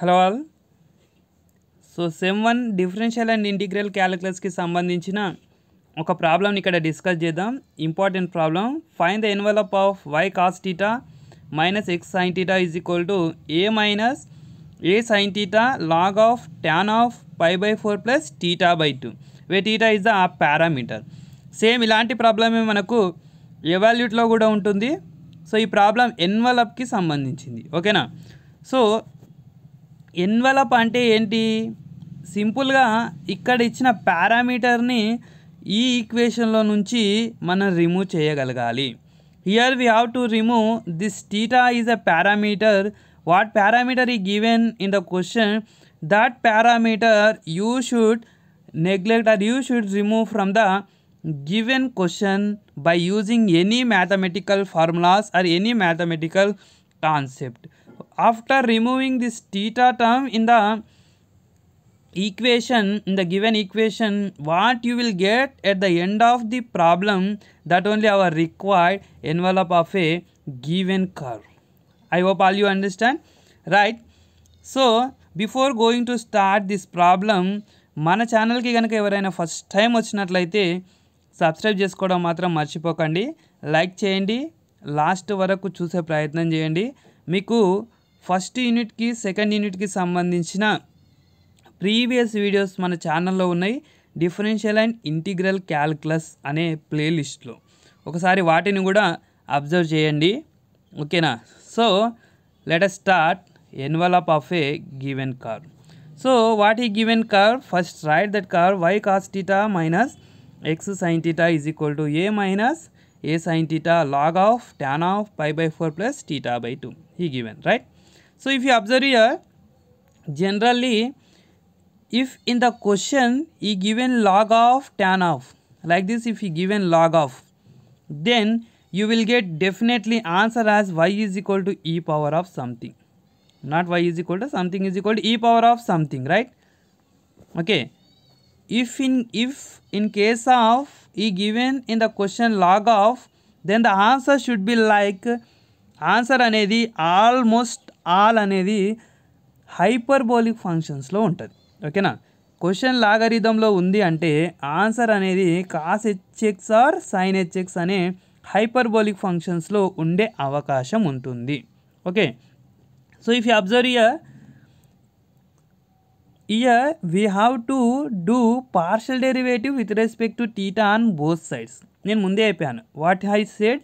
Hello all so sem one differential and integral క్యాలిక్యులస్కి సంబంధించిన ఒక ప్రాబ్లమ్ని ఇక్కడ డిస్కస్ చేద్దాం important problem find the envelope of y cos theta minus x sine theta is equal to a minus a sine theta log of tan of pi by four plus theta by two where theta is the parameter same ఇలాంటి ప్రాబ్లమే మనకు ఎవాల్యూట్లో కూడా ఉంటుంది so ఈ problem ఎన్వలప్కి సంబంధించింది ఓకేనా so envelope అంటే ఏంటి సింపుల్గా ఇక్కడ ఇచ్చిన పారామీటర్ని ఈ ఈక్వేషన్లో నుంచి మనం రిమూవ్ చేయగలగాలి here we have to remove this theta is a parameter what parameter ఈ given in the question that parameter you should neglect or you should remove from the given question by using any mathematical formulas or any mathematical concept after removing this theta term in the equation in the given equation what you will get at the end of the problem that only our required envelope of a given curve i hope all you understand right so before going to start this problem మన ఛానల్కి కనుక ఎవరైనా first time వచ్చినట్లయితే subscribe చేసుకోవడం మాత్రం మర్చిపోకండి like చేయండి last వరకు చూసే ప్రయత్నం చేయండి మీకు ఫస్ట్ యూనిట్కి సెకండ్ యూనిట్కి సంబంధించిన ప్రీవియస్ వీడియోస్ మన ఛానల్లో ఉన్నాయి డిఫరెన్షియల్ అండ్ ఇంటిగ్రల్ క్యాల్కులస్ అనే ప్లేలిస్ట్లో ఒకసారి వాటిని కూడా అబ్జర్వ్ చేయండి ఓకేనా so let us start envelope of a given curve so what ఈ given curve first write that curve y cos theta minus x sine theta is equal to a minus a sine theta log of tan of pi by four plus theta by two ఈ given right So if you observe here, generally if in the question he given log of tan of like this if he given log of then you will get definitely answer as y is equal to e power of something not y is equal to something is equal to e power of something right okay if in if in case of e given in the question log of then the answer should be like answer అనేది almost. ఆల్ అనేది hyperbolic ఫంక్షన్స్లో ఉంటుంది ఓకేనా question లాగరిథంలో ఉంది అంటే answer అనేది cos h x or sine h x అనే హైపర్బోలిక్ ఫంక్షన్స్లో ఉండే అవకాశం ఉంటుంది okay so if you observe here here we have to do partial derivative with respect to theta on both sides నేను ముందే అయిపోయాను what I said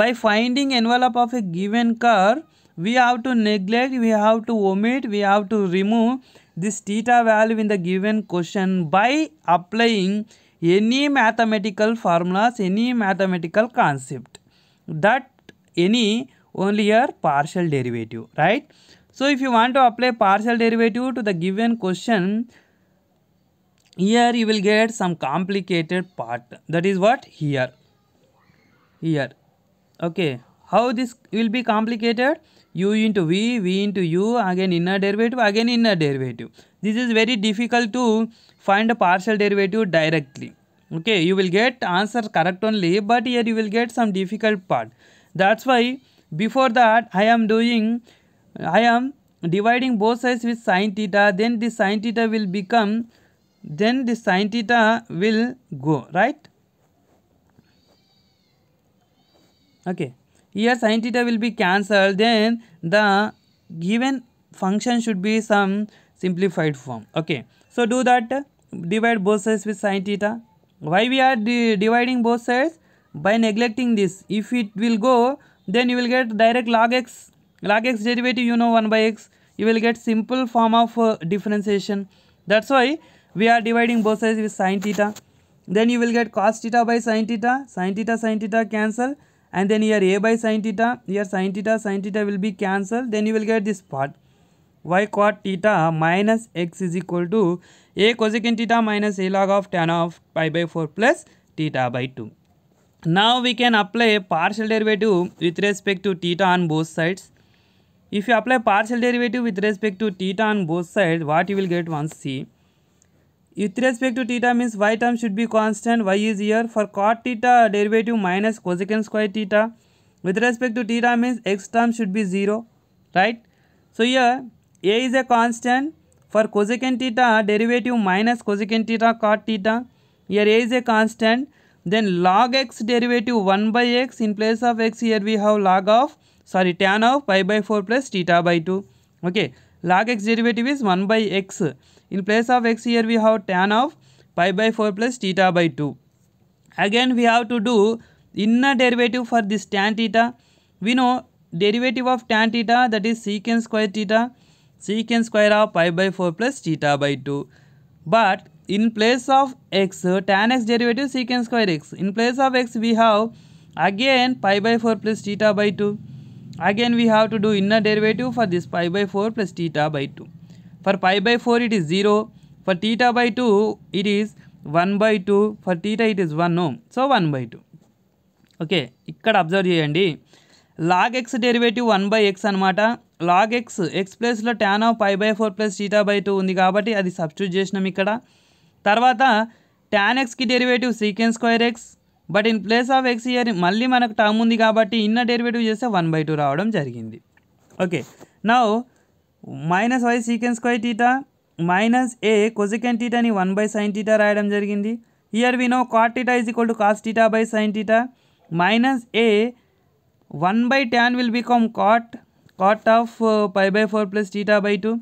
by finding envelope of a given curve we have to neglect we have to omit we have to remove this theta value in the given question by applying any mathematical formulas any mathematical concept that any only here partial derivative right so if you want to apply partial derivative to the given question here you will get some complicated part that is what here here okay how this will be complicated? u into v, v into u, again inner derivative, again inner derivative. This is very difficult to find a partial derivative directly. Okay, you will get answer correct only, but here you will get some difficult part. That's why before that I am doing, I am dividing both sides with sine theta, then the sine theta will become, then the sine theta will go, right? Okay here sin theta will be cancelled then the given function should be some simplified form okay so do that divide both sides with sin theta why we are dividing both sides by neglecting this if it will go then you will get direct log x log x derivative you know 1 by x you will get simple form of uh, differentiation that's why we are dividing both sides with sin theta then you will get cos theta by sin theta sin theta sin theta cancel and then here a by sine theta here sine theta sine theta will be cancelled then you will get this part y cot theta minus x is equal to a cosecant theta minus a log of tan of pi by 4 plus theta by 2. Now we can apply partial derivative with respect to theta on both sides. If you apply partial derivative with respect to theta on both sides, what you will get once see. With respect to theta means y term should be constant, y is here. For cot theta derivative minus cosecant square theta. With respect to theta means x term should be 0, right? So here a is a constant. For cosecant theta derivative minus cosecant theta cot theta. Here a is a constant. Then log x derivative 1 by x in place of x here we have log of sorry tan of pi by 4 plus theta by 2. Okay log x derivative is 1 by x in place of x here we have tan of pi by 4 plus theta by 2. Again we have to do inner derivative for this tan theta. We know derivative of tan theta that is secant square theta secant square of pi by 4 plus theta by 2. But in place of x tan x derivative secant square x. In place of x we have again pi by 4 plus theta by 2. Again we have to do inner derivative for this pi by 4 plus theta by 2. For pi by four it is zero for theta by two it is one by two for theta it is one no so 1 by 2 okay ఇక్కడ observe చేయండి log x derivative one by x అనమాట log x x ప్లస్లో tan of five by four plus theta by two ఉంది కాబట్టి అది substitute చేసినాం ఇక్కడ తర్వాత ట్యాన్ ఎక్స్కి derivative secant square x but in place of x here మళ్ళీ మనకు టర్మ్ ఉంది కాబట్టి ఇన్న డెరివేటివ్ చేస్తే వన్ బై టూ రావడం జరిగింది okay now minus Y secant square theta minus A cosecant టీటాని వన్ బై సైన్ టీటా రాయడం జరిగింది here we know cot theta is equal to cos theta by sine theta minus A one by tan will become cot cot of pi by four plus theta by two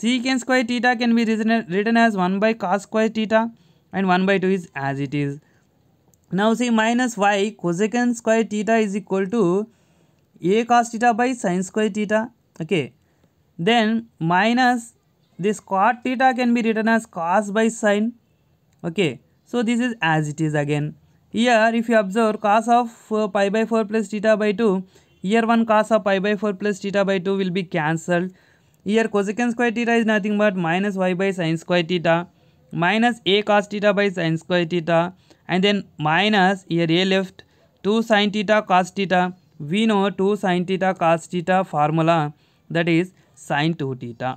secant square theta can be written written as one by cos square theta and one by two is as it is now C minus y cosecant square theta is equal to a cos theta by sine square theta okay then minus this cot theta can be written as cos by sine okay so this is as it is again here if you observe cos of uh, pi by 4 plus theta by 2 here 1 cos of pi by 4 plus theta by 2 will be cancelled here cosecant square theta is nothing but minus y by sine square theta minus a cos theta by sine square theta and then minus here a left 2 sine theta cos theta we know 2 sine theta cos theta formula that is Sin 2 theta.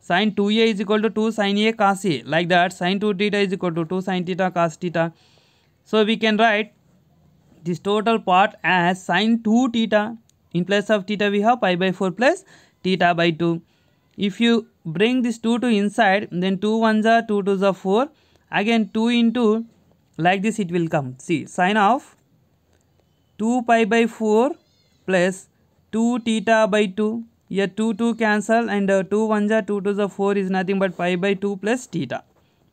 Sin 2a is equal to 2 sine a cos a. Like that sin 2 theta is equal to 2 sine theta cos theta. So we can write this total part as sin 2 theta. In place of theta we have pi by 4 plus theta by 2. If you bring this 2 to inside then 2 1s are 2 2s are 4. Again 2 into like this it will come. See sine of 2 pi by 4 plus 2 theta by 2 here 2, 2 cancel and uh, 2 one ja 2 two the 4 is nothing but pi by 2 plus theta.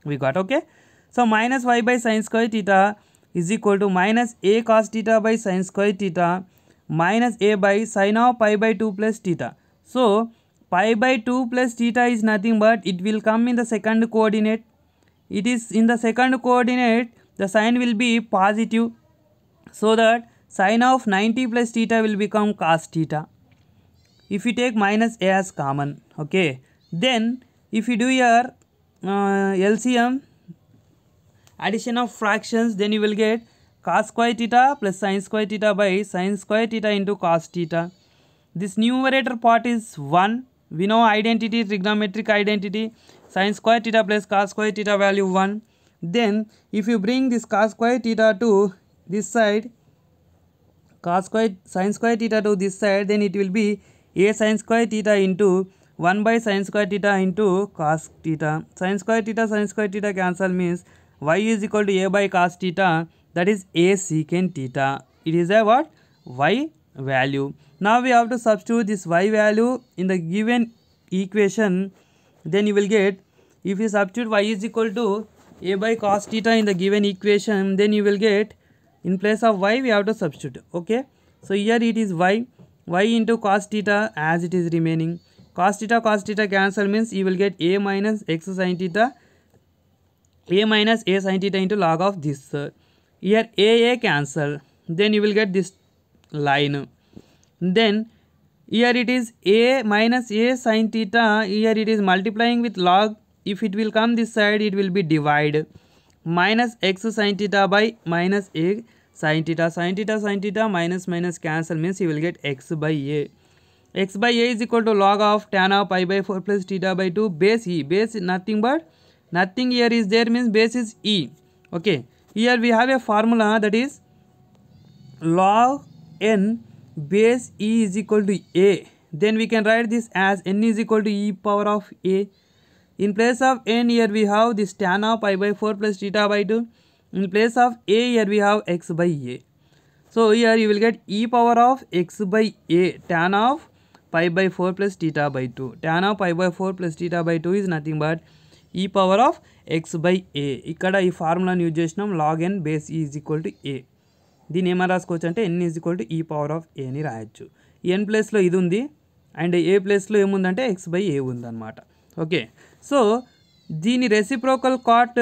We got okay. So minus y by sine square theta is equal to minus a cos theta by sine square theta minus a by sine of pi by 2 plus theta. So pi by 2 plus theta is nothing but it will come in the second coordinate. It is in the second coordinate the sign will be positive so that sine of 90 plus theta will become cos theta if you take minus a as common okay then if you do your uh, LCM addition of fractions then you will get cos square theta plus sin square theta by sin square theta into cos theta this numerator part is 1 we know identity trigonometric identity sin square theta plus cos square theta value 1 then if you bring this cos square theta to this side cos square sin square theta to this side then it will be a sin square theta into 1 by sin square theta into cos theta. Sin square theta, sin square theta cancel means y is equal to a by cos theta that is a secant theta. It is a what? y value. Now we have to substitute this y value in the given equation then you will get if you substitute y is equal to a by cos theta in the given equation then you will get in place of y we have to substitute okay so here it is y y into cos theta as it is remaining. Cos theta cos theta cancel means you will get a minus x sin theta a minus a sin theta into log of this. Here a a cancel. Then you will get this line. Then here it is a minus a sin theta. Here it is multiplying with log. If it will come this side, it will be divide minus x sin theta by minus a sine theta sine theta sine theta minus minus cancel means you will get x by a x by a is equal to log of tan of pi by four plus theta by two base e base nothing but nothing here is there means base is e okay here we have a formula that is log n base e is equal to a then we can right this as n is equal to e power of a in place of n here we have this tan of pi by 4 plus theta by 2 In place of a here we have x by a. So here you will get e power of x by a tan of pi by 4 plus theta by 2. Tan of pi by 4 plus theta by 2 is nothing but e power of x by a. ఇక్కడ ఈ ఫార్ములాను use చేసినాం log n base is equal to a దీని ఏమైనా రాసుకోవచ్చు అంటే n is equal to e power of ఏని రాయొచ్చు ఎన్ ప్లేస్లో ఇది ఉంది అండ్ ఏ ప్లేస్లో ఏముందంటే ఎక్స్ బై ఏ ఉందన్నమాట ఓకే సో దీని reciprocal cot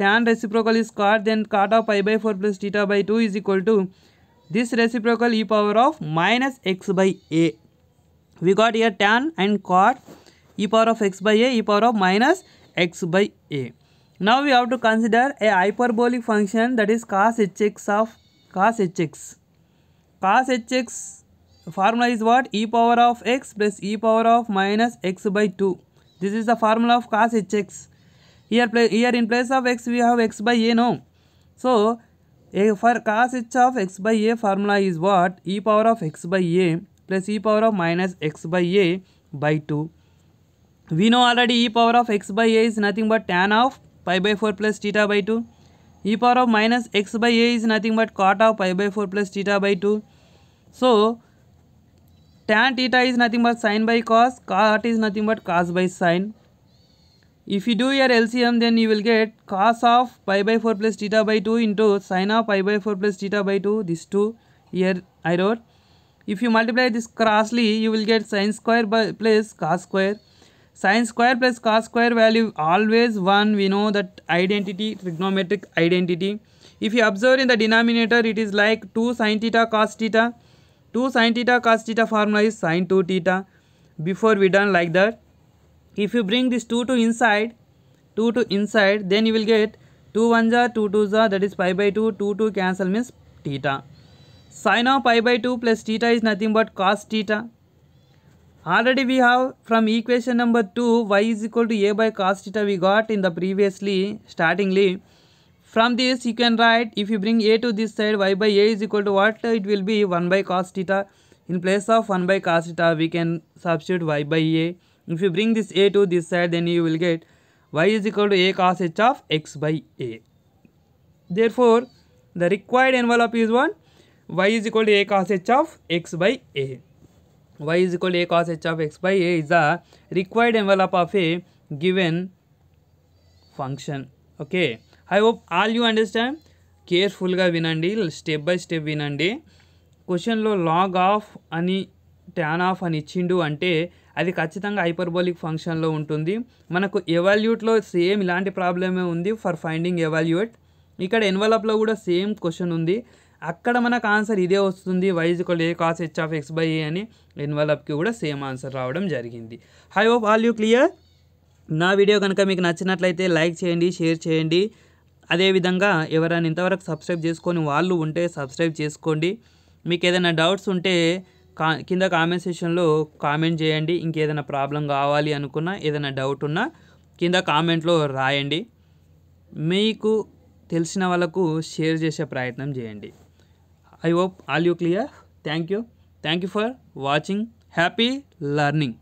tan reciprocal is cot then cot of pi by 4 plus theta by 2 is equal to this reciprocal e power of minus x by a we got here tan and cot e power of x by a e power of minus x by a now we have to consider a hyperbolic function that is cos hx of cos hx cos hx formula is what e power of x plus e power of minus x by 2 this is the formula of cos hx here, play, here in place of x we have x by a now. So, a for cos h of x by a formula is what? e power of x by a plus e power of minus x by a by 2. We know already e power of x by a is nothing but tan of pi by 4 plus theta by 2. e power of minus x by a is nothing but cot of pi by 4 plus theta by 2. So, tan theta is nothing but sine by cos, cot is nothing but cos by sine. If you do your LCM then you will get cos of pi by 4 plus theta by 2 into sine of pi by 4 plus theta by 2 this 2 here I wrote. If you multiply this crossly you will get sine square by plus cos square. Sine square plus cos square value always 1 we know that identity trigonometric identity. If you observe in the denominator it is like 2 sine theta cos theta. 2 sine theta cos theta formula is sine 2 theta. Before we done like that if you bring this 2 to inside 2 to inside then you will get 2 1 ja 2 2 ja that is pi by 2 2 2 cancel means theta sine of pi by 2 plus theta is nothing but cos theta already we have from equation number 2 y is equal to a by cos theta we got in the previously startingly from this you can write if you bring a to this side y by a is equal to what it will be 1 by cos theta in place of 1 by cos theta we can substitute y by a If you bring this a to this side then you will get y is equal to a cos h of x by a. Therefore, the required envelope is one y is equal to a cos h of x by a. y is equal to a cos h of x by a is the required envelope of a given function. Okay. I hope all you understand. carefully ga vinandi step by step vinandi question lo log of ani tan of అని ఇచ్చిండు అంటే అది ఖచ్చితంగా hyperbolic ఫంక్షన్లో ఉంటుంది మనకు ఎవాల్యూట్లో same ఇలాంటి ప్రాబ్లమే ఉంది ఫర్ ఫైండింగ్ ఎవాల్యూట్ ఇక్కడ ఎన్వలప్లో కూడా సేమ్ క్వశ్చన్ ఉంది అక్కడ మనకు ఆన్సర్ ఇదే వస్తుంది y is equal a cos h of x by a అని ఎన్వలప్కి కూడా సేమ్ ఆన్సర్ రావడం జరిగింది I hope all you clear నా వీడియో కనుక మీకు నచ్చినట్లయితే లైక్ చేయండి షేర్ చేయండి అదేవిధంగా ఎవరైనా ఇంతవరకు సబ్స్క్రైబ్ చేసుకొని వాళ్ళు ఉంటే సబ్స్క్రైబ్ చేసుకోండి మీకు ఏదైనా డౌట్స్ ఉంటే కా కింద కామెంట్ సెషన్లో కామెంట్ చేయండి ఇంకేదైనా ప్రాబ్లం కావాలి అనుకున్నా ఏదైనా డౌట్ ఉన్నా కింద కామెంట్లో రాయండి మీకు తెలిసిన వాళ్ళకు షేర్ చేసే ప్రయత్నం చేయండి I hope all you clear thank you thank you for watching happy learning